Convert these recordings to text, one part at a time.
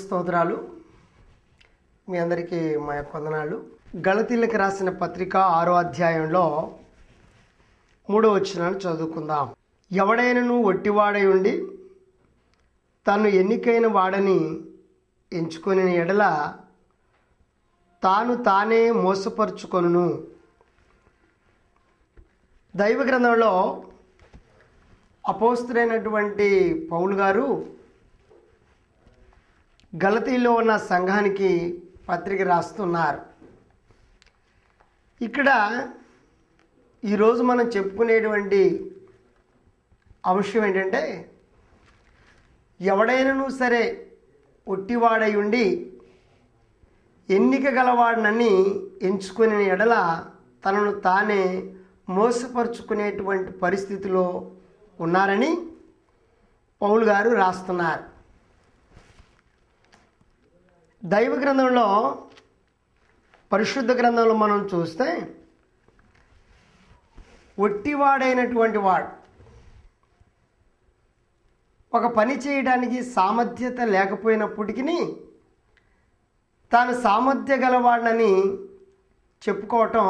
స్తోత్రాలు మీ అందరికీ మా యొక్క వందనాలు గళతీలకు రాసిన పత్రిక ఆరో అధ్యాయంలో మూడో వచ్చినాన్ని చదువుకుందాం ఎవడైనను ఒట్టివాడై ఉండి తను ఎన్నికైన వాడని ఎంచుకొని ఎడల తాను తానే మోసపరుచుకొను దైవ గ్రంథంలో అపోస్తులైనటువంటి పౌలు గారు గలతీలో ఉన్న సంఘానికి పత్రిక రాస్తున్నారు ఇక్కడ ఈరోజు మనం చెప్పుకునేటువంటి అంశం ఏంటంటే ఎవడైనా సరే ఒట్టివాడై ఉండి ఎన్నిక గలవాడినని ఎంచుకునే ఎడల తనను తానే మోసపరుచుకునేటువంటి పరిస్థితిలో ఉన్నారని పౌలు గారు రాస్తున్నారు దైవ గ్రంథంలో పరిశుద్ధ గ్రంథంలో మనం చూస్తే ఒట్టివాడైనటువంటి వాడు ఒక పని చేయడానికి సామర్థ్యత లేకపోయినప్పటికీ తాను సామర్థ్య గలవాడనని చెప్పుకోవటం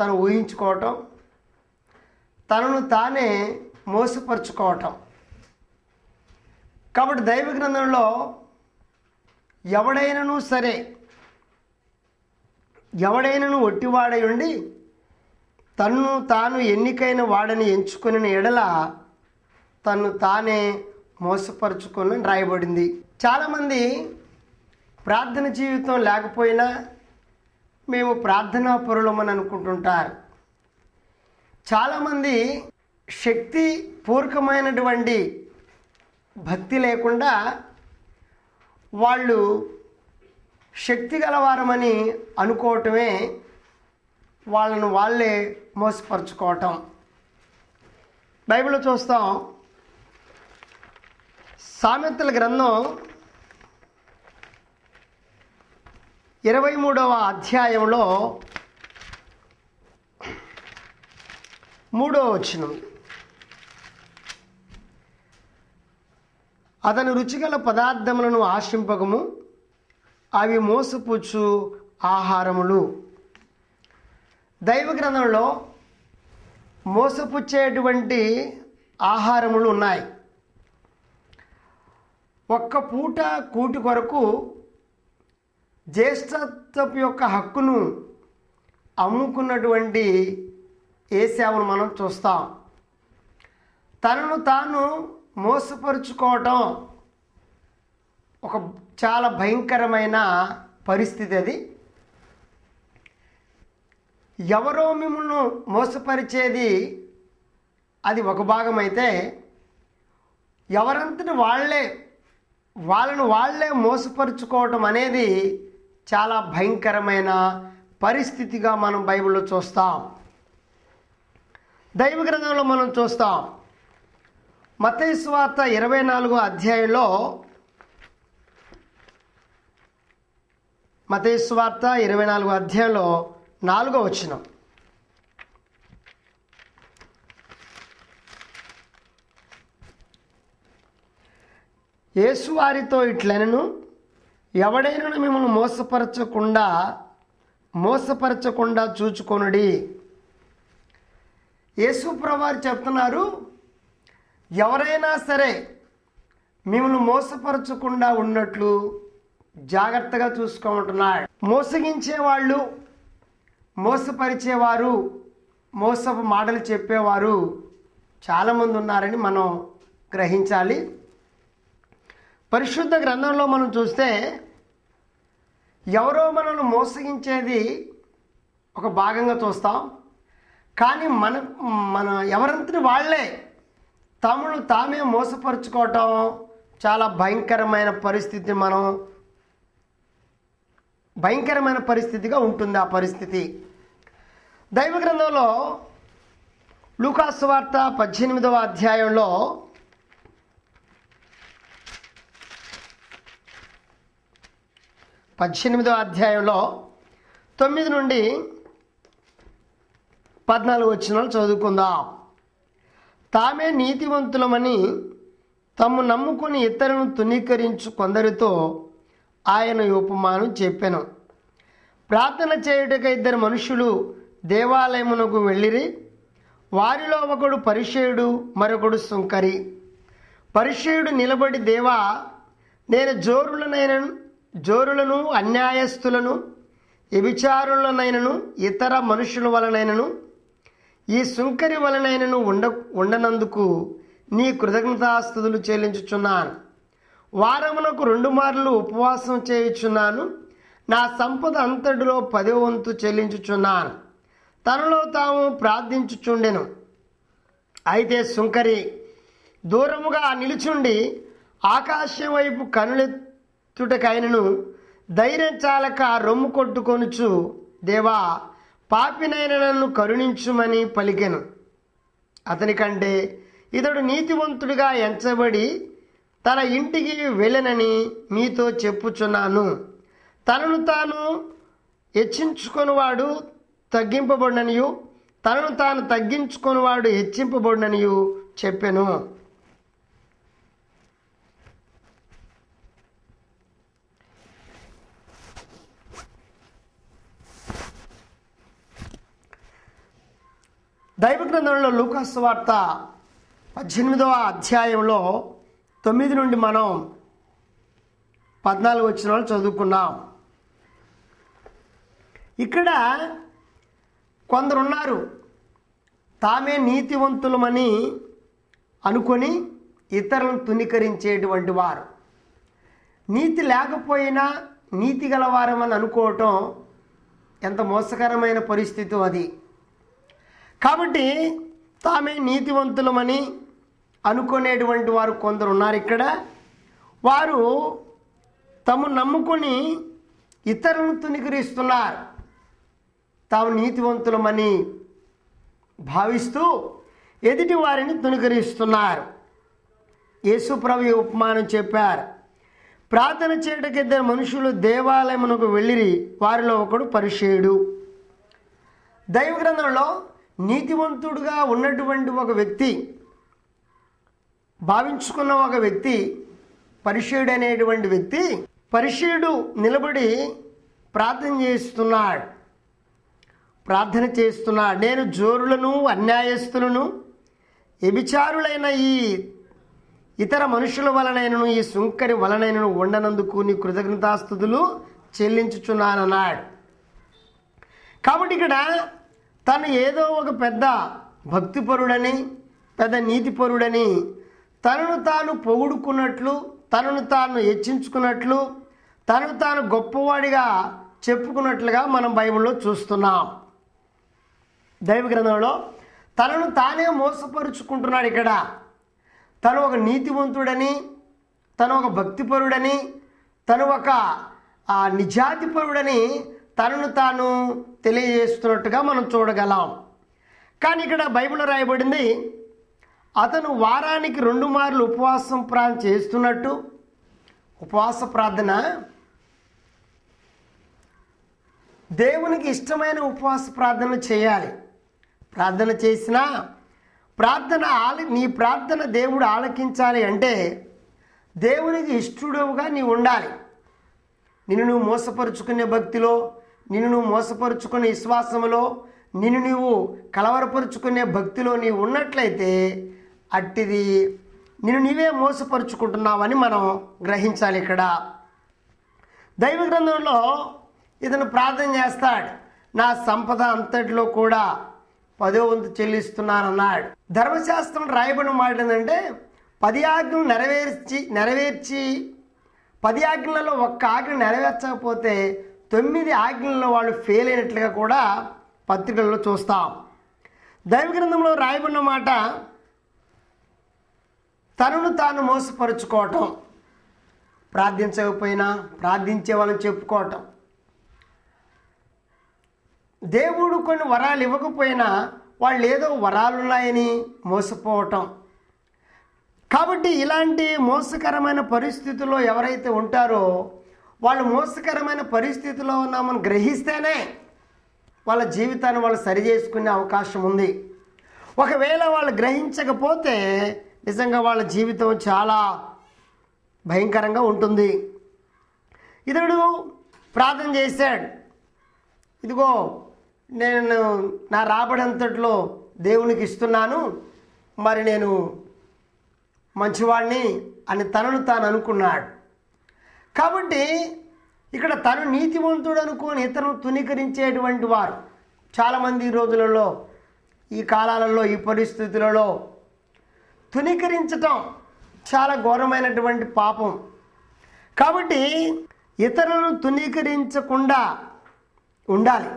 తను ఊహించుకోవటం తనను తానే మోసపరుచుకోవటం కాబట్టి దైవ గ్రంథంలో ఎవడైనను సరే ఎవడైనను ఒట్టివాడై ఉండి తన్ను తాను ఎన్నికైన వాడని ఎంచుకుని ఎడల తను తానే మోసపరుచుకొని రాయబడింది చాలామంది ప్రార్థన జీవితం లేకపోయినా మేము ప్రార్థనా పరులమని అనుకుంటుంటారు చాలామంది శక్తి పూర్వకమైనటువంటి భక్తి లేకుండా వాళ్ళు శక్తి గలవారమని అనుకోవటమే వాళ్ళను వాళ్ళే మోసపరుచుకోవటం బైబిల్లో చూస్తాం సామెతల గ్రంథం ఇరవై మూడవ అధ్యాయంలో మూడవ వచ్చినది అతని రుచిగల పదార్థములను ఆశింపకము అవి మోసపుచ్చు ఆహారములు దైవ గ్రంథంలో మోసపుచ్చేటువంటి ఆహారములు ఉన్నాయి ఒక్క పూట కూటి కొరకు జ్యేష్ఠత్వపు యొక్క హక్కును అమ్ముకున్నటువంటి సేవను మనం చూస్తాం తనను తాను మోసపరుచుకోవటం ఒక చాలా భయంకరమైన పరిస్థితి అది ఎవరో మిమ్మల్ని మోసపరిచేది అది ఒక భాగం అయితే ఎవరంతటి వాళ్ళే వాళ్ళను వాళ్ళే మోసపరుచుకోవటం అనేది చాలా భయంకరమైన పరిస్థితిగా మనం బైబిల్లో చూస్తాం దైవ గ్రంథంలో మనం చూస్తాం మతైస్వార్త ఇరవై నాలుగో అధ్యాయంలో మతైస్వార్త ఇరవై నాలుగో అధ్యాయంలో నాలుగో వచనం యేసు వారితో ఇట్లనను ఎవడైనా మిమ్మల్ని మోసపరచకుండా మోసపరచకుండా చూచుకొనుడి యేసు ప్రభు చెప్తున్నారు ఎవరైనా సరే మిమ్మల్ని మోసపరచకుండా ఉన్నట్లు జాగ్రత్తగా మోసగించే మోసగించేవాళ్ళు మోసపరిచేవారు మోసపు మాటలు చెప్పేవారు చాలామంది ఉన్నారని మనం గ్రహించాలి పరిశుద్ధ గ్రంథంలో మనం చూస్తే ఎవరో మనల్ని మోసగించేది ఒక భాగంగా చూస్తాం కానీ మన మన ఎవరంతటి వాళ్ళే తమను తామే మోసపరుచుకోవటం చాలా భయంకరమైన పరిస్థితి మనం భయంకరమైన పరిస్థితిగా ఉంటుంది ఆ పరిస్థితి దైవ గ్రంథంలో లూకాసు వార్త పద్దెనిమిదవ అధ్యాయంలో పద్దెనిమిదవ అధ్యాయంలో తొమ్మిది నుండి పద్నాలుగు వచ్చిన చదువుకుందాం తామే నీతివంతులమని తమ్ము నమ్ముకుని ఇతరులను తునీకరించు కొందరితో ఆయన ఉపమానం చెప్పాను ప్రార్థన చేయుటక ఇద్దరు మనుషులు దేవాలయమునకు వెళ్ళిరి వారిలో ఒకడు పరిషయుడు మరొకడు సుంకరి పరిషయుడు నిలబడి దేవా నేను జోరులనైనను జోరులను అన్యాయస్తులను వ్యభిచారులనైనను ఇతర మనుషుల వలనైనను ఈ సుంకరి వలనైనను ఉండ ఉండనందుకు నీ కృతజ్ఞతాస్తుతులు చెల్లించుచున్నాను వారమునకు రెండు మార్లు ఉపవాసం చేయుచున్నాను నా సంపద అంతటిలో పదే వంతు చెల్లించుచున్నాను తనలో తాము ప్రార్థించుచుండెను అయితే సుంకరి దూరముగా నిలుచుండి ఆకాశం వైపు కనులెత్తుటకైనను ధైర్యం చాలక రొమ్ము కొట్టుకొనుచు దేవా పాపినైన నన్ను కరుణించుమని పలికెను అతనికంటే ఇతడు నీతివంతుడిగా ఎంచబడి తన ఇంటికి వెళ్ళనని మీతో చెప్పుచున్నాను తనను తాను హెచ్చించుకునివాడు తగ్గింపబడిననియు తనను తాను తగ్గించుకునివాడు హెచ్చింపబడిననియు చెప్పాను దైవ గ్రంథంలో లూకాస్ వార్త పద్దెనిమిదవ అధ్యాయంలో తొమ్మిది నుండి మనం పద్నాలుగు వచ్చిన వాళ్ళు చదువుకున్నాం ఇక్కడ కొందరున్నారు తామే నీతివంతులమని అనుకొని ఇతరులను తునీకరించేటువంటి వారు నీతి లేకపోయినా నీతి గలవారమని అనుకోవటం ఎంత మోసకరమైన పరిస్థితి అది కాబట్టి తామే నీతివంతులమని అనుకునేటువంటి వారు కొందరు ఉన్నారు ఇక్కడ వారు తాము నమ్ముకొని ఇతరులను తునికిరిస్తున్నారు తాము నీతివంతులమని భావిస్తూ ఎదుటి వారిని తునికరిస్తున్నారు ప్రభు ఉపమానం చెప్పారు ప్రార్థన చేయటకి ఇద్దరు మనుషులు దేవాలయమునకు వెళ్ళిరి వారిలో ఒకడు దైవ దైవగ్రంథంలో నీతివంతుడుగా ఉన్నటువంటి ఒక వ్యక్తి భావించుకున్న ఒక వ్యక్తి పరిచయుడు అనేటువంటి వ్యక్తి పరిచయుడు నిలబడి ప్రార్థన చేస్తున్నాడు ప్రార్థన చేస్తున్నాడు నేను జోరులను అన్యాయస్తులను వ్యభిచారులైన ఈ ఇతర మనుషుల వలనైనను ఈ సుంకరి వలనైనను ఉండనందుకు నీ కృతజ్ఞతాస్థుతులు చెల్లించుచున్నానన్నాడు కాబట్టి ఇక్కడ తను ఏదో ఒక పెద్ద భక్తిపరుడని పెద్ద నీతిపరుడని తనను తాను పొగుడుకున్నట్లు తనను తాను హెచ్చించుకున్నట్లు తనను తాను గొప్పవాడిగా చెప్పుకున్నట్లుగా మనం బైబిల్లో చూస్తున్నాం దైవ గ్రంథంలో తనను తానే మోసపరుచుకుంటున్నాడు ఇక్కడ తను ఒక నీతివంతుడని తను ఒక భక్తిపరుడని తను ఒక నిజాతిపరుడని తనను తాను తెలియజేస్తున్నట్టుగా మనం చూడగలం కానీ ఇక్కడ బైబిల్ రాయబడింది అతను వారానికి రెండు మార్లు ఉపవాసం ప్రా చేస్తున్నట్టు ఉపవాస ప్రార్థన దేవునికి ఇష్టమైన ఉపవాస ప్రార్థన చేయాలి ప్రార్థన చేసిన ప్రార్థన ఆలి నీ ప్రార్థన దేవుడు ఆలకించాలి అంటే దేవునికి ఇష్టడుగా నీవు ఉండాలి నిన్ను నువ్వు మోసపరుచుకునే భక్తిలో నిన్ను నువ్వు మోసపరుచుకునే విశ్వాసములో నిన్ను నువ్వు కలవరపరుచుకునే భక్తిలో నీవు ఉన్నట్లయితే అట్టిది నిన్ను నీవే మోసపరుచుకుంటున్నావని మనం గ్రహించాలి ఇక్కడ దైవ గ్రంథంలో ఇతను ప్రార్థన చేస్తాడు నా సంపద అంతటిలో కూడా పదో వంతు చెల్లిస్తున్నానన్నాడు ధర్మశాస్త్రం రాయబడిన మాట ఏంటంటే పది ఆజ్ఞలు నెరవేర్చి నెరవేర్చి పది ఆజ్ఞలలో ఒక్క ఆజ్ఞ నెరవేర్చకపోతే తొమ్మిది ఆజ్ఞలను వాళ్ళు ఫెయిల్ అయినట్లుగా కూడా పత్రికల్లో చూస్తాం దైవ గ్రంథంలో రాయబడిన మాట తనను తాను మోసపరుచుకోవటం ప్రార్థించకపోయినా ప్రార్థించే వాళ్ళని చెప్పుకోవటం దేవుడు కొన్ని వరాలు ఇవ్వకపోయినా వాళ్ళు ఏదో వరాలు ఉన్నాయని మోసపోవటం కాబట్టి ఇలాంటి మోసకరమైన పరిస్థితుల్లో ఎవరైతే ఉంటారో వాళ్ళు మోసకరమైన పరిస్థితిలో ఉన్నామని గ్రహిస్తేనే వాళ్ళ జీవితాన్ని వాళ్ళు సరి చేసుకునే అవకాశం ఉంది ఒకవేళ వాళ్ళు గ్రహించకపోతే నిజంగా వాళ్ళ జీవితం చాలా భయంకరంగా ఉంటుంది ఇతడు ప్రార్థన చేశాడు ఇదిగో నేను నా రాబడంతట్లో దేవునికి ఇస్తున్నాను మరి నేను మంచివాడిని అని తనను తాను అనుకున్నాడు కాబట్టి ఇక్కడ తను నీతివంతుడు అనుకోని ఇతరులు తునీకరించేటువంటి వారు చాలామంది రోజులలో ఈ కాలాలలో ఈ పరిస్థితులలో తునీకరించటం చాలా ఘోరమైనటువంటి పాపం కాబట్టి ఇతరులను తునీకరించకుండా ఉండాలి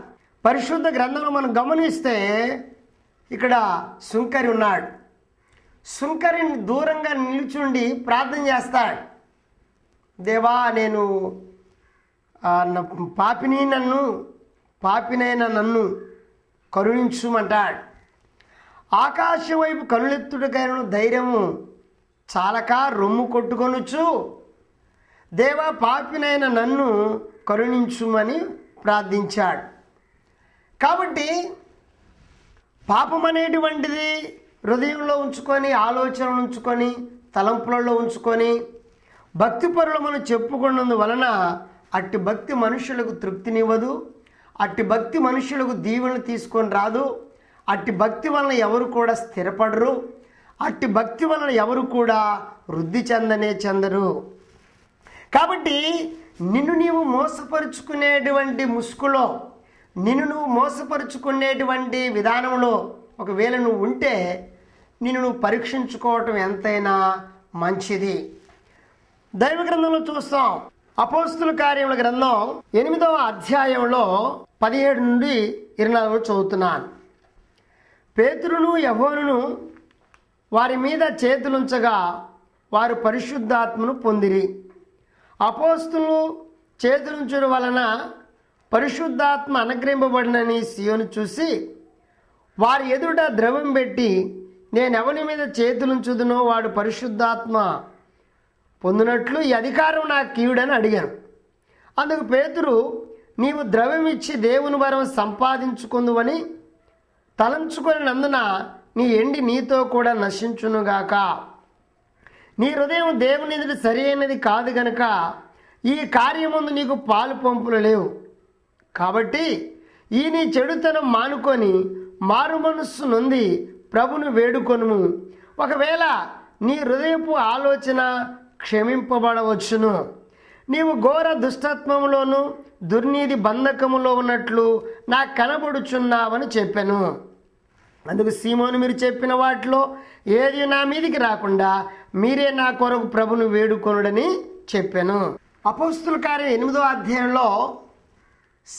పరిశుద్ధ గ్రంథంలో మనం గమనిస్తే ఇక్కడ శుంకరి ఉన్నాడు శుంకరిని దూరంగా నిల్చుండి ప్రార్థన చేస్తాడు దేవా నేను పాపిని నన్ను పాపినైన నన్ను కరుణించుమంటాడు ఆకాశం వైపు కనులెత్తుడికైన ధైర్యము చాలక రొమ్ము కొట్టుకొనొచ్చు దేవా పాపినైన నన్ను కరుణించుమని ప్రార్థించాడు కాబట్టి పాపం అనేటువంటిది హృదయంలో ఉంచుకొని ఆలోచనలు ఉంచుకొని తలంపులలో ఉంచుకొని భక్తి చెప్పుకున్నందు వలన అట్టి భక్తి మనుషులకు తృప్తినివ్వదు అట్టి భక్తి మనుషులకు దీవెనలు తీసుకొని రాదు అట్టి భక్తి వలన ఎవరు కూడా స్థిరపడరు అట్టి భక్తి వలన ఎవరు కూడా వృద్ధి చెందనే చెందరు కాబట్టి నిన్ను నీవు మోసపరుచుకునేటువంటి ముసుగులో నిన్ను నువ్వు మోసపరుచుకునేటువంటి విధానంలో ఒకవేళ నువ్వు ఉంటే నిన్ను నువ్వు పరీక్షించుకోవటం ఎంతైనా మంచిది దైవ గ్రంథంలో చూస్తాం అపోస్తుల కార్యముల గ్రంథం ఎనిమిదవ అధ్యాయంలో పదిహేడు నుండి ఇరవై నాలుగు చదువుతున్నాను పేతురును యహోనును వారి మీద చేతులుంచగా వారు పరిశుద్ధాత్మను పొందిరి అపోస్తులు చేతులుంచడం వలన పరిశుద్ధాత్మ అనుగ్రహింపబడినని సియోను చూసి వారి ఎదుట ద్రవం పెట్టి నేను ఎవరి మీద చేతులుంచుదునో వాడు పరిశుద్ధాత్మ పొందినట్లు ఈ అధికారం నాకు కీయుడని అడిగాను అందుకు పేతురు నీవు ద్రవ్యం ఇచ్చి దేవుని వరం సంపాదించుకుందువని నందున నీ ఎండి నీతో కూడా నశించునుగాక నీ హృదయం దేవుని ఎదుటి సరైనది కాదు గనక ఈ కార్యముందు నీకు పాలు పంపులు లేవు కాబట్టి ఈ నీ చెడుతనం మానుకొని మారు మనస్సు నొంది ప్రభును వేడుకొను ఒకవేళ నీ హృదయపు ఆలోచన క్షమింపబడవచ్చును నీవు ఘోర దుష్టత్వంలోను దుర్నీతి బంధకములో ఉన్నట్లు నాకు కనబడుచున్నావని చెప్పాను అందుకు సీమోను మీరు చెప్పిన వాటిలో ఏది నా మీదికి రాకుండా మీరే నా కొరకు ప్రభును వేడుకొనుడని చెప్పాను అపోస్తుల కార్యం ఎనిమిదో అధ్యాయంలో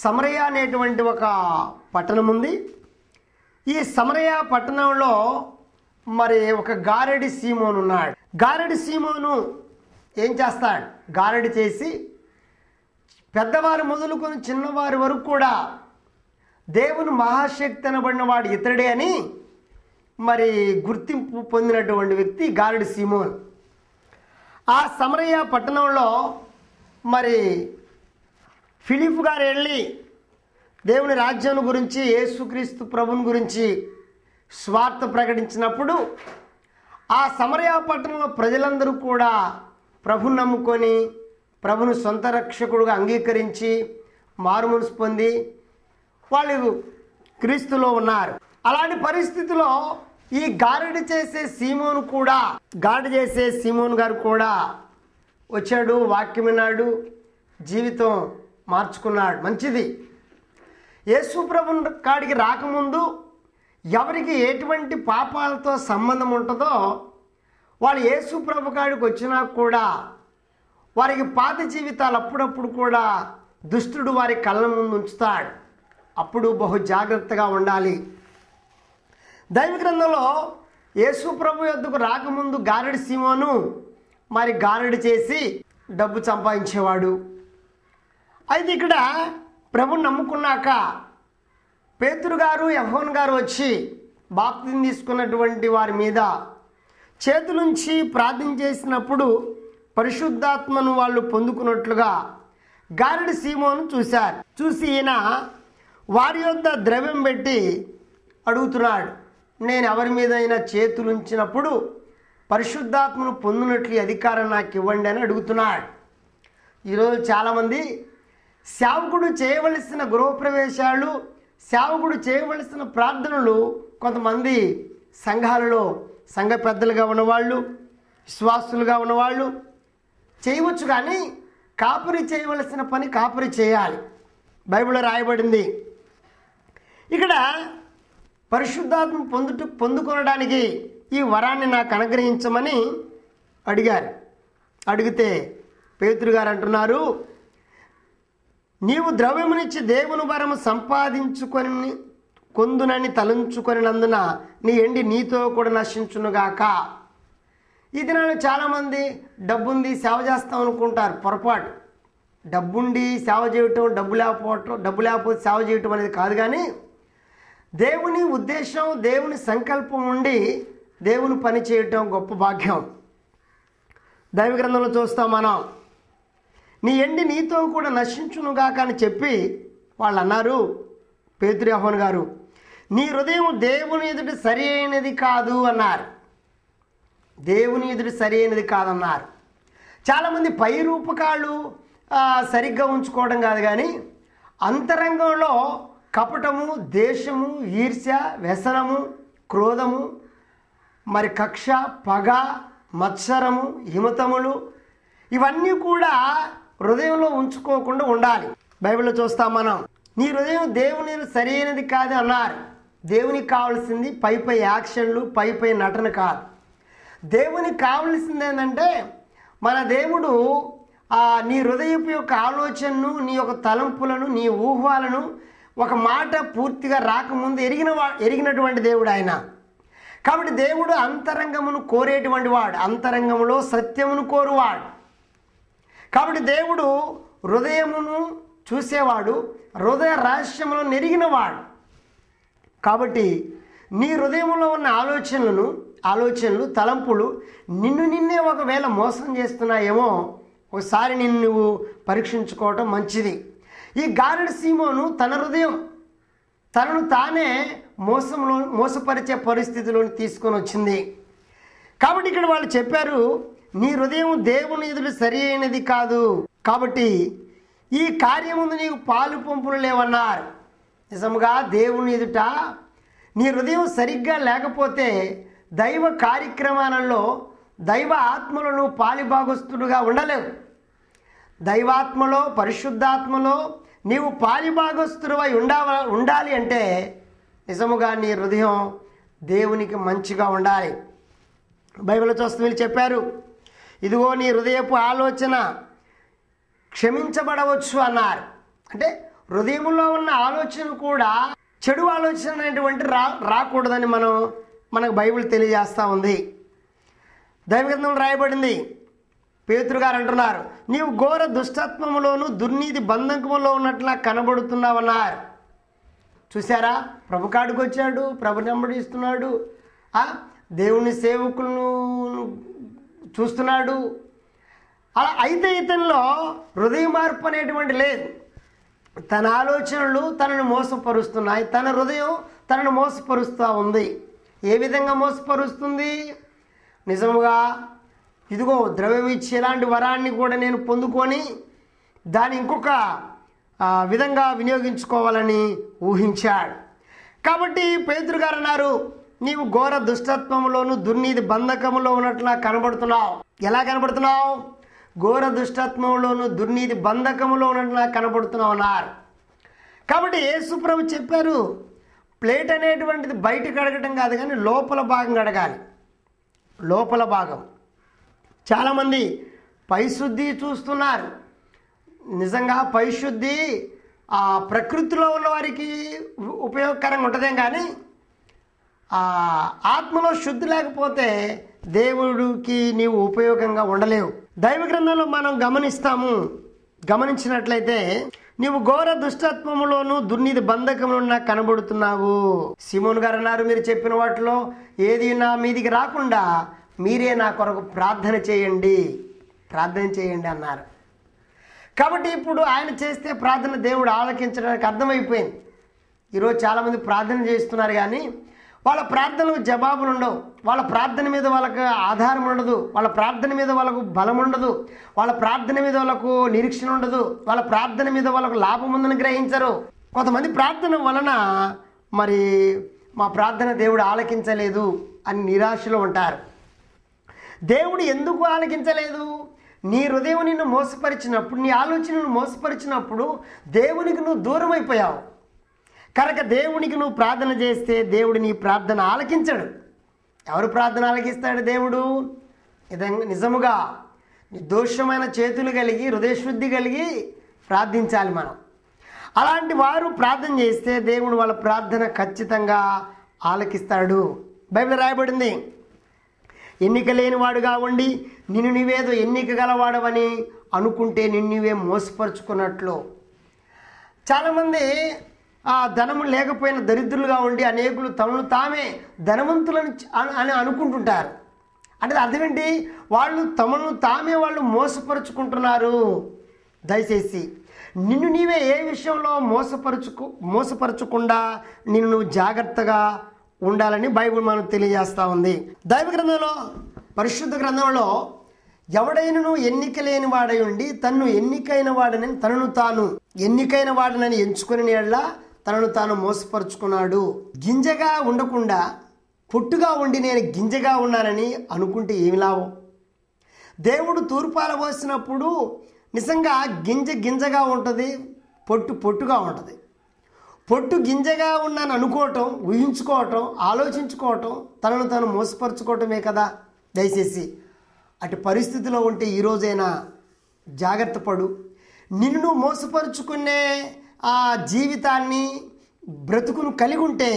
సమరయ అనేటువంటి ఒక పట్టణం ఉంది ఈ సమరయ పట్టణంలో మరి ఒక గారెడి సీమోను ఉన్నాడు గారెడి సీమోను ఏం చేస్తాడు గారడి చేసి పెద్దవారు మొదలుకొని చిన్నవారి వరకు కూడా దేవుని మహాశక్తి అనబడిన వాడు ఇతడే అని మరి గుర్తింపు పొందినటువంటి వ్యక్తి గారడి సీమోన్ ఆ సమరయ్య పట్టణంలో మరి ఫిలిప్ గారు వెళ్ళి దేవుని రాజ్యం గురించి యేసుక్రీస్తు ప్రభుని గురించి స్వార్థ ప్రకటించినప్పుడు ఆ సమరయ్య పట్టణంలో ప్రజలందరూ కూడా ప్రభు నమ్ముకొని ప్రభును సొంత రక్షకుడుగా అంగీకరించి మారుమనసు పొంది వాళ్ళు క్రీస్తులో ఉన్నారు అలాంటి పరిస్థితిలో ఈ గారడి చేసే సీమోను కూడా గాడి చేసే సీమోన్ గారు కూడా వచ్చాడు వాక్యం విన్నాడు జీవితం మార్చుకున్నాడు మంచిది యేసుప్రభు కాడికి రాకముందు ఎవరికి ఎటువంటి పాపాలతో సంబంధం ఉంటుందో వాళ్ళు యేసు ప్రభు వచ్చినా కూడా వారికి పాత జీవితాలు అప్పుడప్పుడు కూడా దుష్టుడు వారి కళ్ళ ముందు ఉంచుతాడు అప్పుడు బహు జాగ్రత్తగా ఉండాలి దైవ గ్రంథంలో యేసు ప్రభు యొద్దకు రాకముందు గారెడి సీమను మరి గారెడి చేసి డబ్బు సంపాదించేవాడు అయితే ఇక్కడ ప్రభు నమ్ముకున్నాక పేతురు గారు యహోన్ గారు వచ్చి బాప్తిని తీసుకున్నటువంటి వారి మీద చేతులుంచి ప్రార్థన చేసినప్పుడు పరిశుద్ధాత్మను వాళ్ళు పొందుకున్నట్లుగా గారడి సీమోను చూశారు చూసి ఈయన వారి యొక్క ద్రవ్యం పెట్టి అడుగుతున్నాడు నేను ఎవరి మీదైనా చేతులుంచినప్పుడు పరిశుద్ధాత్మను పొందినట్లు అధికారం నాకు ఇవ్వండి అని అడుగుతున్నాడు ఈరోజు చాలామంది సేవకుడు చేయవలసిన గృహప్రవేశాలు సేవకుడు చేయవలసిన ప్రార్థనలు కొంతమంది సంఘాలలో సంఘ పెద్దలుగా ఉన్నవాళ్ళు విశ్వాసులుగా ఉన్నవాళ్ళు చేయవచ్చు కానీ కాపురి చేయవలసిన పని కాపురి చేయాలి బైబిల్లో రాయబడింది ఇక్కడ పరిశుద్ధాత్మ పొందుట పొందుకొనడానికి ఈ వరాన్ని నాకు అనుగ్రహించమని అడిగారు అడిగితే పేతురు గారు అంటున్నారు నీవు ద్రవ్యమునిచ్చి దేవుని వరము సంపాదించుకొని కొందునని నందున నీ ఎండి నీతో కూడా నశించునుగాక ఈ దినాలు చాలామంది డబ్బుంది సేవ చేస్తాం అనుకుంటారు పొరపాటు డబ్బుండి సేవ చేయటం డబ్బు లేకపోవటం డబ్బు లేకపోతే సేవ చేయటం అనేది కాదు కానీ దేవుని ఉద్దేశం దేవుని సంకల్పం ఉండి దేవుని పని చేయటం గొప్ప భాగ్యం దైవ గ్రంథంలో చూస్తాం మనం నీ ఎండి నీతో కూడా నశించునుగాక అని చెప్పి వాళ్ళు అన్నారు అహోన్ గారు నీ హృదయం దేవుని ఎదుటి సరి అయినది కాదు అన్నారు దేవుని ఎదుటి సరి అయినది కాదన్నారు చాలామంది పై రూపకాలు సరిగ్గా ఉంచుకోవడం కాదు కానీ అంతరంగంలో కపటము దేశము ఈర్ష్య వ్యసనము క్రోధము మరి కక్ష పగ మత్సరము హిమతములు ఇవన్నీ కూడా హృదయంలో ఉంచుకోకుండా ఉండాలి బైబిల్లో చూస్తాం మనం నీ హృదయం దేవుని సరైనది కాదు అన్నారు దేవునికి కావాల్సింది పై పై యాక్షన్లు పై పై నటన కాదు దేవునికి కావలసింది ఏంటంటే మన దేవుడు నీ హృదయపు యొక్క ఆలోచనను నీ యొక్క తలంపులను నీ ఊహాలను ఒక మాట పూర్తిగా రాకముందు ఎరిగిన వా ఎరిగినటువంటి దేవుడు ఆయన కాబట్టి దేవుడు అంతరంగమును కోరేటువంటి వాడు అంతరంగములో సత్యమును కోరువాడు కాబట్టి దేవుడు హృదయమును చూసేవాడు హృదయ రహస్యములను ఎరిగినవాడు కాబట్టి నీ హృదయంలో ఉన్న ఆలోచనలను ఆలోచనలు తలంపులు నిన్ను నిన్నే ఒకవేళ మోసం చేస్తున్నాయేమో ఒకసారి నిన్ను నువ్వు పరీక్షించుకోవటం మంచిది ఈ గారడి సీమోను తన హృదయం తనను తానే మోసంలో మోసపరిచే పరిస్థితిలోని తీసుకొని వచ్చింది కాబట్టి ఇక్కడ వాళ్ళు చెప్పారు నీ హృదయం దేవుని ఎదురు సరి అయినది కాదు కాబట్టి ఈ కార్యముందు నీకు పాలు పంపులు లేవన్నారు నిజముగా దేవుని ఎదుట నీ హృదయం సరిగ్గా లేకపోతే దైవ కార్యక్రమాలలో దైవ ఆత్మలను పాలిభాగస్తుడుగా ఉండలేవు దైవాత్మలో పరిశుద్ధాత్మలో నీవు పాలిభాగస్తుడివై ఉండవ ఉండాలి అంటే నిజముగా నీ హృదయం దేవునికి మంచిగా ఉండాలి బైబిల్ చూస్తే వీళ్ళు చెప్పారు ఇదిగో నీ హృదయపు ఆలోచన క్షమించబడవచ్చు అన్నారు అంటే హృదయంలో ఉన్న ఆలోచనలు కూడా చెడు ఆలోచన అనేటువంటి రా రాకూడదని మనం మనకు బైబిల్ తెలియజేస్తూ ఉంది దైవగ్రంథం రాయబడింది పేతురు గారు అంటున్నారు నీవు ఘోర దుష్టత్వములోను దుర్నీతి బంధకములో ఉన్నట్లా కనబడుతున్నావన్నారు చూసారా ప్రభు కాడికి వచ్చాడు ప్రభు నెంబడిస్తున్నాడు దేవుని సేవకులను చూస్తున్నాడు అలా అయితే ఇతనిలో హృదయ మార్పు అనేటువంటి లేదు తన ఆలోచనలు తనను మోసపరుస్తున్నాయి తన హృదయం తనను మోసపరుస్తూ ఉంది ఏ విధంగా మోసపరుస్తుంది నిజముగా ఇదిగో ద్రవ్యం ఇచ్చి ఎలాంటి వరాన్ని కూడా నేను పొందుకొని దాని ఇంకొక విధంగా వినియోగించుకోవాలని ఊహించాడు కాబట్టి పేదరు గారు అన్నారు నీవు ఘోర దుష్టత్వంలోను దుర్నీతి బంధకంలో ఉన్నట్లా కనబడుతున్నావు ఎలా కనబడుతున్నావు ఘోర దుష్టత్వంలోను దుర్నీతి బంధకంలో ఉన్నట్టు నాకు కనబడుతున్నావు అన్నారు కాబట్టి యేసుప్రభు చెప్పారు ప్లేట్ అనేటువంటిది బయటకు అడగటం కాదు కానీ లోపల భాగం అడగాలి లోపల భాగం చాలామంది పైశుద్ధి చూస్తున్నారు నిజంగా పైశుద్ధి ఆ ప్రకృతిలో ఉన్న వారికి ఉపయోగకరంగా ఉంటుందేం కానీ ఆత్మలో శుద్ధి లేకపోతే దేవుడికి నీవు ఉపయోగంగా ఉండలేవు దైవ గ్రంథంలో మనం గమనిస్తాము గమనించినట్లయితే నీవు ఘోర దుష్టత్వములోను దుర్నీతి నాకు కనబడుతున్నావు సిమోన్ గారు అన్నారు మీరు చెప్పిన వాటిలో ఏది నా మీదికి రాకుండా మీరే నా కొరకు ప్రార్థన చేయండి ప్రార్థన చేయండి అన్నారు కాబట్టి ఇప్పుడు ఆయన చేస్తే ప్రార్థన దేవుడు ఆలకించడానికి అర్థమైపోయింది ఈరోజు చాలామంది ప్రార్థన చేస్తున్నారు కానీ వాళ్ళ ప్రార్థనలు జవాబులు ఉండవు వాళ్ళ ప్రార్థన మీద వాళ్ళకు ఆధారం ఉండదు వాళ్ళ ప్రార్థన మీద వాళ్ళకు బలం ఉండదు వాళ్ళ ప్రార్థన మీద వాళ్ళకు నిరీక్షణ ఉండదు వాళ్ళ ప్రార్థన మీద వాళ్ళకు లాభం ఉందని గ్రహించరు కొంతమంది ప్రార్థన వలన మరి మా ప్రార్థన దేవుడు ఆలకించలేదు అని నిరాశలో ఉంటారు దేవుడు ఎందుకు ఆలకించలేదు నీ హృదయం నిన్ను మోసపరిచినప్పుడు నీ ఆలోచనను మోసపరిచినప్పుడు దేవునికి నువ్వు దూరం అయిపోయావు కనుక దేవునికి నువ్వు ప్రార్థన చేస్తే దేవుడు నీ ప్రార్థన ఆలకించడు ఎవరు ప్రార్థన ఆలకిస్తాడు దేవుడు నిజముగా నిర్దోషమైన చేతులు కలిగి హృదయశుద్ధి కలిగి ప్రార్థించాలి మనం అలాంటి వారు ప్రార్థన చేస్తే దేవుడు వాళ్ళ ప్రార్థన ఖచ్చితంగా ఆలకిస్తాడు బైబిల్ రాయబడింది ఎన్నిక లేనివాడుగా ఉండి నిన్ను నీవేదో ఎన్నిక గలవాడవని అనుకుంటే నిన్నువే మోసపరుచుకున్నట్లు చాలామంది ఆ ధనము లేకపోయిన దరిద్రులుగా ఉండి అనేకులు తమను తామే ధనవంతులను అని అనుకుంటుంటారు అంటే అర్థం ఏంటి వాళ్ళు తమను తామే వాళ్ళు మోసపరుచుకుంటున్నారు దయచేసి నిన్ను నీవే ఏ విషయంలో మోసపరుచుకు మోసపరచకుండా నిన్ను జాగ్రత్తగా ఉండాలని బైబుల్ మనకు తెలియజేస్తూ ఉంది దైవ గ్రంథంలో పరిశుద్ధ గ్రంథంలో ఎవడైనను ఎన్నిక లేని వాడై ఉండి తను ఎన్నికైన వాడనని తనను తాను ఎన్నికైన వాడనని ఎంచుకుని నీళ్ళ తనను తాను మోసపరుచుకున్నాడు గింజగా ఉండకుండా పొట్టుగా ఉండి నేను గింజగా ఉన్నానని అనుకుంటే ఏమి లాభం దేవుడు తూర్పాల పోసినప్పుడు నిజంగా గింజ గింజగా ఉంటుంది పొట్టు పొట్టుగా ఉంటుంది పొట్టు గింజగా ఉన్నాను అనుకోవటం ఊహించుకోవటం ఆలోచించుకోవటం తనను తాను మోసపరుచుకోవటమే కదా దయచేసి అటు పరిస్థితిలో ఉంటే ఈరోజైనా జాగ్రత్త పడు నిన్ను మోసపరుచుకునే ఆ జీవితాన్ని బ్రతుకును కలిగి ఉంటే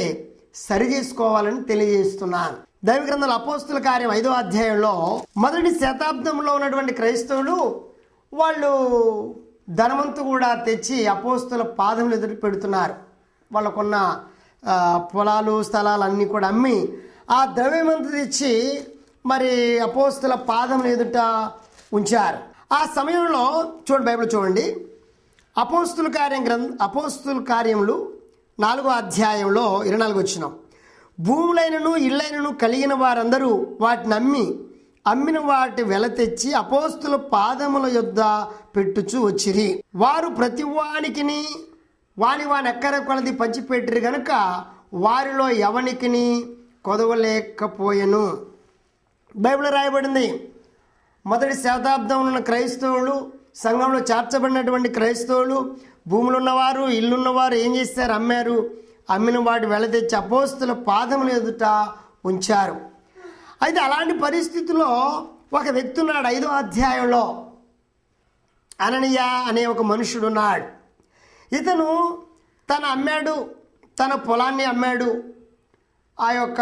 సరి చేసుకోవాలని తెలియజేస్తున్నాను దైవ గ్రంథాల అపోస్తుల కార్యం ఐదో అధ్యాయంలో మొదటి శతాబ్దంలో ఉన్నటువంటి క్రైస్తవులు వాళ్ళు ధనవంతు కూడా తెచ్చి అపోస్తుల పాదములు ఎదురు పెడుతున్నారు వాళ్ళకున్న పొలాలు స్థలాలు అన్నీ కూడా అమ్మి ఆ ద్రవ్యమంతు తెచ్చి మరి అపోస్తుల పాదములు ఎదుట ఉంచారు ఆ సమయంలో చూడండి బైబిల్ చూడండి అపోస్తుల కార్యం గ్రంథ అపోస్తుల కార్యములు నాలుగో అధ్యాయంలో ఇరవై నాలుగు వచ్చినాం భూములైనను ఇళ్ళైనను కలిగిన వారందరూ వాటిని అమ్మి అమ్మిన వాటి వెల తెచ్చి అపోస్తుల పాదముల యొద్ పెట్టుచు వచ్చిరి వారు ప్రతి వానికిని వాని వాని ఎక్కర కొలది పంచిపెట్టిరు గనుక వారిలో ఎవనికిని కొదవలేకపోయను బైబిల్ రాయబడింది మొదటి శతాబ్దంలో ఉన్న క్రైస్తవులు సంఘంలో చేర్చబడినటువంటి క్రైస్తవులు భూములు ఉన్నవారు ఇల్లున్నవారు ఏం చేస్తారు అమ్మారు అమ్మిన వాటి వెళ తెచ్చి అపోస్తుల పాదములు ఎదుట ఉంచారు అయితే అలాంటి పరిస్థితుల్లో ఒక వ్యక్తి ఉన్నాడు ఐదో అధ్యాయంలో అననీయ అనే ఒక మనుషుడు ఉన్నాడు ఇతను తను అమ్మాడు తన పొలాన్ని అమ్మాడు ఆ యొక్క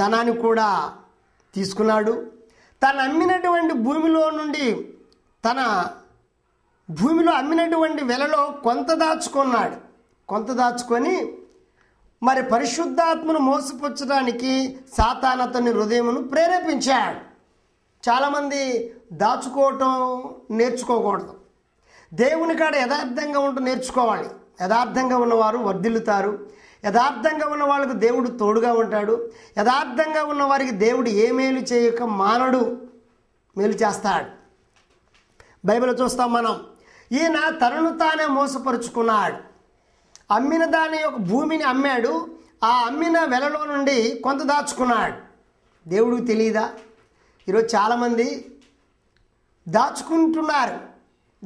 ధనాన్ని కూడా తీసుకున్నాడు తను అమ్మినటువంటి భూమిలో నుండి తన భూమిలో అమ్మినటువంటి వెలలో కొంత దాచుకున్నాడు కొంత దాచుకొని మరి పరిశుద్ధాత్మను మోసపుచ్చడానికి సాతాన్ అతని హృదయమును ప్రేరేపించాడు చాలామంది దాచుకోవటం నేర్చుకోకూడదు దేవుని కాడ యథార్థంగా ఉంటూ నేర్చుకోవాలి యథార్థంగా ఉన్నవారు వర్ధిల్లుతారు యథార్థంగా ఉన్న వాళ్ళకు దేవుడు తోడుగా ఉంటాడు యథార్థంగా ఉన్న వారికి దేవుడు ఏ మేలు చేయక మానడు మేలు చేస్తాడు బైబిల్ చూస్తాం మనం ఈయన తనను తానే మోసపరుచుకున్నాడు అమ్మిన దాని యొక్క భూమిని అమ్మాడు ఆ అమ్మిన వెలలో నుండి కొంత దాచుకున్నాడు దేవుడు తెలియదా ఈరోజు చాలామంది దాచుకుంటున్నారు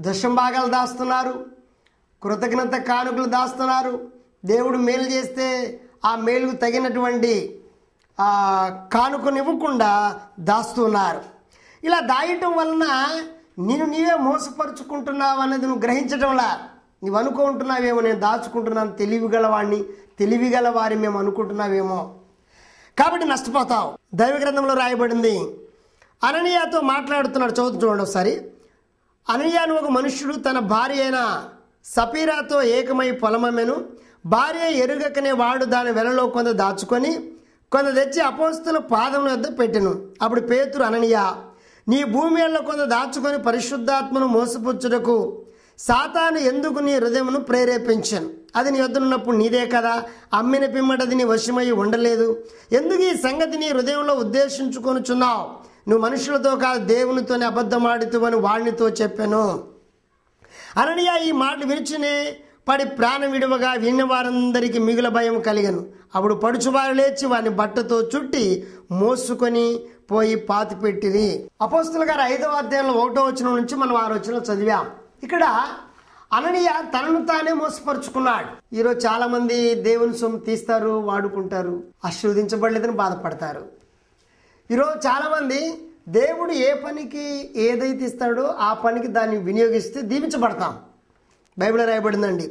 దశంభాగాలు దాస్తున్నారు కృతజ్ఞత కానుకలు దాస్తున్నారు దేవుడు మేలు చేస్తే ఆ మేలుకు తగినటువంటి కానుకనివ్వకుండా దాస్తున్నారు ఇలా దాయటం వలన నేను నీవే మోసపరుచుకుంటున్నావు అనేది నువ్వు గ్రహించడంలా నువ్వు అనుకుంటున్నావేమో నేను దాచుకుంటున్నాను తెలివి గలవాడిని తెలివి గల వారిని మేము అనుకుంటున్నావేమో కాబట్టి నష్టపోతావు దైవ గ్రంథంలో రాయబడింది అననీయతో మాట్లాడుతున్నాడు చదువు చూడండి ఒకసారి అననీయ అని ఒక మనుష్యుడు తన భార్య అయిన సపీరాతో ఏకమై పొలమమెను భార్య ఎరుగకనే వాడు దాని వెలలో కొంత దాచుకొని కొంత తెచ్చి అపోస్తుల పాదం వద్ద పెట్టెను అప్పుడు పేతురు అననీయ నీ భూమి కొంత దాచుకొని పరిశుద్ధాత్మను మోసపుచ్చుటకు సాతాను ఎందుకు నీ హృదయమును ప్రేరేపించాను అది నీ వద్దనున్నప్పుడు నీదే కదా అమ్మిన పిమ్మటది నీ వశమై ఉండలేదు ఎందుకు ఈ సంగతి నీ హృదయంలో ఉద్దేశించుకొనుచున్నావు నువ్వు మనుషులతో కాదు దేవునితోనే అబద్ధమాడుతూ అని వాడినితో చెప్పాను అననియ ఈ మాటలు విరిచినే పడి ప్రాణం విడవగా విన్న మిగుల భయం కలిగను అప్పుడు పడుచువారు లేచి వారిని బట్టతో చుట్టి మోసుకొని పోయి పాతి పెట్టిరి అపోస్తుల గారు ఐదవ అధ్యాయంలో ఒకటో వచ్చిన నుంచి మనం ఆ వచ్చిన చదివాం ఇక్కడ అననీయ తనను తానే మోసపరుచుకున్నాడు ఈరోజు చాలా మంది దేవుని సొమ్ము తీస్తారు వాడుకుంటారు ఆశీర్వదించబడలేదని బాధపడతారు ఈరోజు చాలామంది దేవుడు ఏ పనికి ఏదైతే ఇస్తాడో ఆ పనికి దాన్ని వినియోగిస్తే దీవించబడతాం బైబిల్ రాయబడిందండి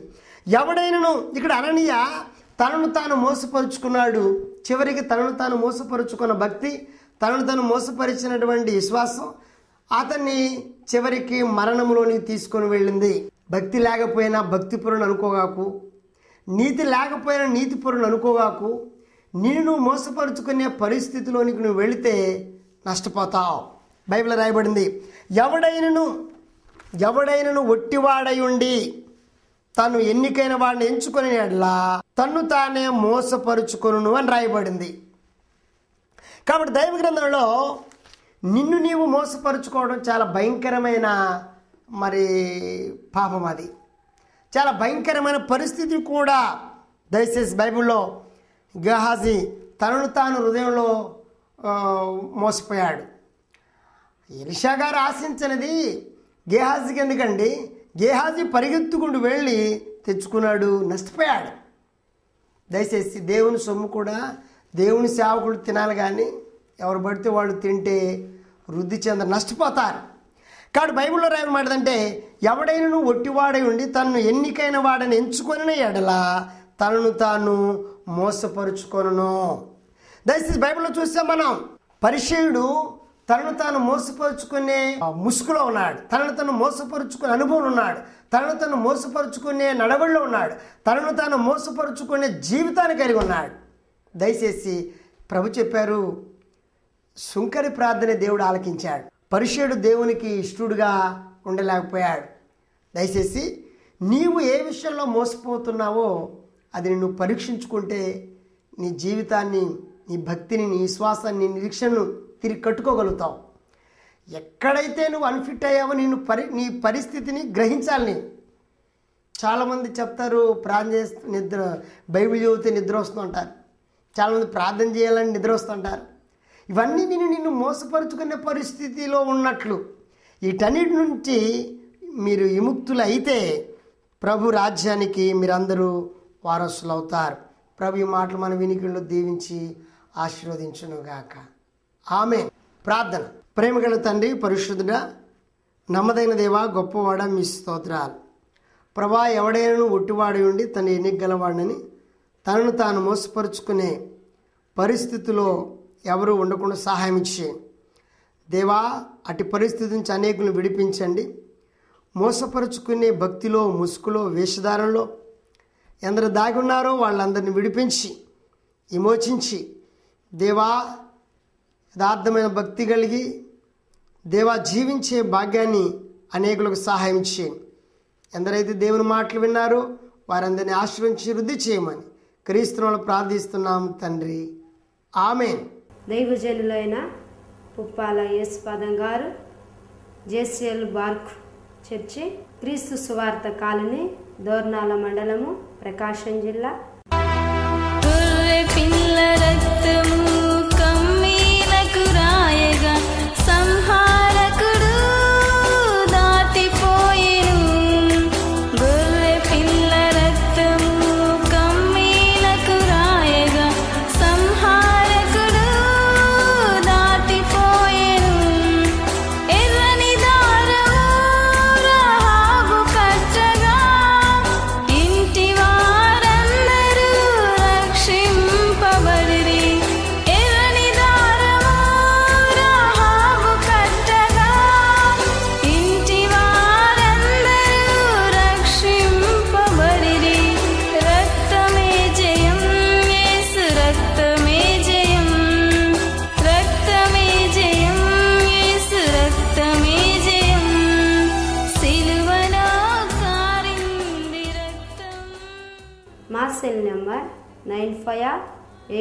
ఎవడైనను ఇక్కడ అననీయ తనను తాను మోసపరుచుకున్నాడు చివరికి తనను తాను మోసపరుచుకున్న భక్తి తనను తను మోసపరిచినటువంటి విశ్వాసం అతన్ని చివరికి మరణంలోనికి తీసుకొని వెళ్ళింది భక్తి లేకపోయినా భక్తిపరుని అనుకోగాకు నీతి లేకపోయినా నీతిపరుని అనుకోగాకు నిన్ను మోసపరుచుకునే పరిస్థితిలోనికి నువ్వు వెళితే నష్టపోతావు బైబిల్ రాయబడింది ఎవడైనను ఎవడైనను ఒట్టివాడై ఉండి తను ఎన్నికైన వాడిని ఎంచుకుని తన్ను తానే మోసపరుచుకును అని రాయబడింది కాబట్టి దైవ గ్రంథంలో నిన్ను నీవు మోసపరుచుకోవడం చాలా భయంకరమైన మరి పాపం అది చాలా భయంకరమైన పరిస్థితి కూడా దయచేసి బైబిల్లో గహాజీ తనను తాను హృదయంలో మోసపోయాడు ఎలిషా గారు ఆశించినది గేహాజీకి ఎందుకండి గేహాజీ పరిగెత్తుకుండా వెళ్ళి తెచ్చుకున్నాడు నష్టపోయాడు దయచేసి దేవుని సొమ్ము కూడా దేవుని సేవకులు తినాలి కానీ ఎవరు పడితే వాళ్ళు తింటే వృద్ధి చెంద నష్టపోతారు కాబట్టి బైబిల్లో రాయమాటదంటే ఎవడైనను ఒట్టివాడై ఉండి తనను ఎన్నికైన వాడని ఎంచుకొని ఎడల తనను తాను మోసపరుచుకొనను దయచేసి బైబిల్లో చూస్తే మనం పరిశీయుడు తనను తాను మోసపరుచుకునే ముసుగులో ఉన్నాడు తనను తను మోసపరుచుకునే అనుభవం ఉన్నాడు తనను తను మోసపరుచుకునే నడవళ్ళు ఉన్నాడు తనను తాను మోసపరుచుకునే జీవితాన్ని కలిగి ఉన్నాడు దయచేసి ప్రభు చెప్పారు సుంకరి ప్రార్థన దేవుడు ఆలకించాడు పరుషుడు దేవునికి ఇష్టడుగా ఉండలేకపోయాడు దయచేసి నీవు ఏ విషయంలో మోసపోతున్నావో అది నువ్వు పరీక్షించుకుంటే నీ జీవితాన్ని నీ భక్తిని నీ విశ్వాసాన్ని నిరీక్షను తిరిగి కట్టుకోగలుగుతావు ఎక్కడైతే నువ్వు అన్ఫిట్ అయ్యావో నేను పరి నీ పరిస్థితిని గ్రహించాలి నేను చాలామంది చెప్తారు ప్రాణ చేస్తూ నిద్ర బైబిల్ చదివితే నిద్ర వస్తుంటారు చాలామంది ప్రార్థన చేయాలని నిద్ర వస్తుంటారు ఇవన్నీ నేను నిన్ను మోసపరుచుకునే పరిస్థితిలో ఉన్నట్లు వీటన్నిటి నుంచి మీరు విముక్తులు అయితే ప్రభు రాజ్యానికి మీరందరూ వారసులు అవుతారు ప్రభు ఈ మాటలు మన వినికిళ్ళు దీవించి ఆశీర్వదించునుగాక ఆమె ప్రార్థన ప్రేమగల తండ్రి పరిశుద్ధుడా నమ్మదైన దేవా గొప్పవాడ మీ స్తోత్రాలు ప్రభా ఎవడైనా ఒట్టివాడి ఉండి తను గలవాడని తనను తాను మోసపరుచుకునే పరిస్థితిలో ఎవరు ఉండకుండా సహాయం ఇచ్చే దేవా అటు పరిస్థితి నుంచి అనేకులను విడిపించండి మోసపరుచుకునే భక్తిలో ముసుగులో వేషధారంలో ఎందరు దాగి ఉన్నారో వాళ్ళందరిని విడిపించి విమోచించి దేవా యథార్థమైన భక్తి కలిగి దేవా జీవించే భాగ్యాన్ని అనేకులకు సహాయం చేయండి ఎందరైతే దేవుని మాటలు విన్నారో వారందరినీ ఆశ్రయించి వృద్ధి చేయమని క్రీస్తులను ప్రార్థిస్తున్నాం తండ్రి ఆమె దైవజనులైన పుప్పాల యేసు పదం గారు జేసిఎల్ బార్క్ చర్చి క్రీస్తు సువార్త కాలనీ దోర్నాల మండలము ప్రకాశం జిల్లా పిల్ల రక్తము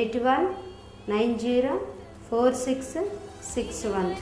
eight one nine zero four six six one